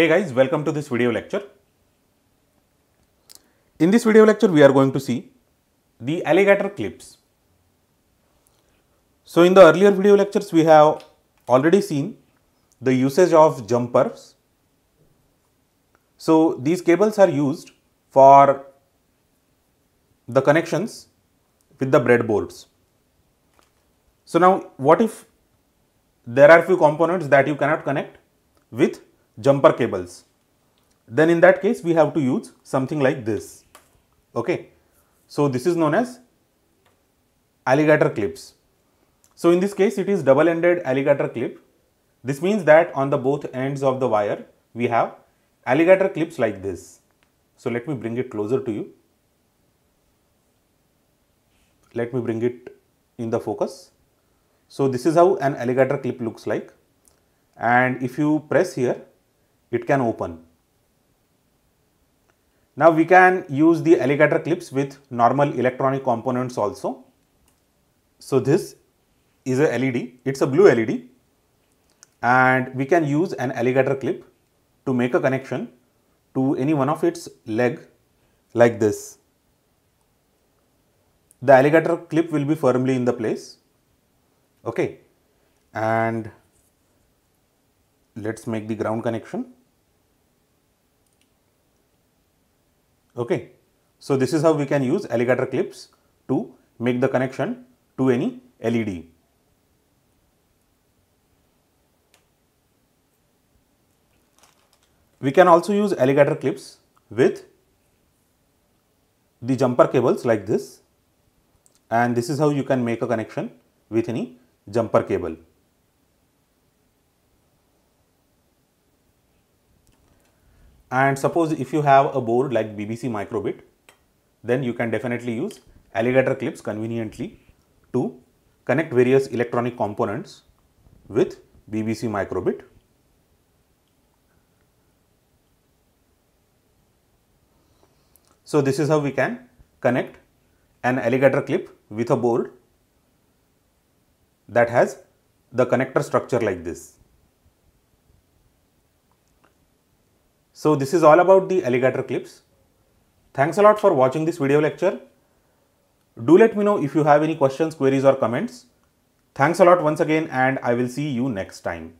Hey guys, welcome to this video lecture. In this video lecture, we are going to see the alligator clips. So in the earlier video lectures, we have already seen the usage of jumpers. So these cables are used for the connections with the breadboards. So now what if there are few components that you cannot connect with jumper cables, then in that case we have to use something like this. Okay. So this is known as alligator clips. So in this case it is double ended alligator clip. This means that on the both ends of the wire we have alligator clips like this. So let me bring it closer to you. Let me bring it in the focus. So this is how an alligator clip looks like and if you press here it can open. Now we can use the alligator clips with normal electronic components also. So this is a LED, it's a blue LED and we can use an alligator clip to make a connection to any one of its leg like this. The alligator clip will be firmly in the place. Okay. And let's make the ground connection. Okay. So, this is how we can use alligator clips to make the connection to any LED. We can also use alligator clips with the jumper cables like this and this is how you can make a connection with any jumper cable. And suppose if you have a board like BBC microbit, then you can definitely use alligator clips conveniently to connect various electronic components with BBC microbit. So, this is how we can connect an alligator clip with a board that has the connector structure like this. So this is all about the alligator clips. Thanks a lot for watching this video lecture. Do let me know if you have any questions, queries or comments. Thanks a lot once again and I will see you next time.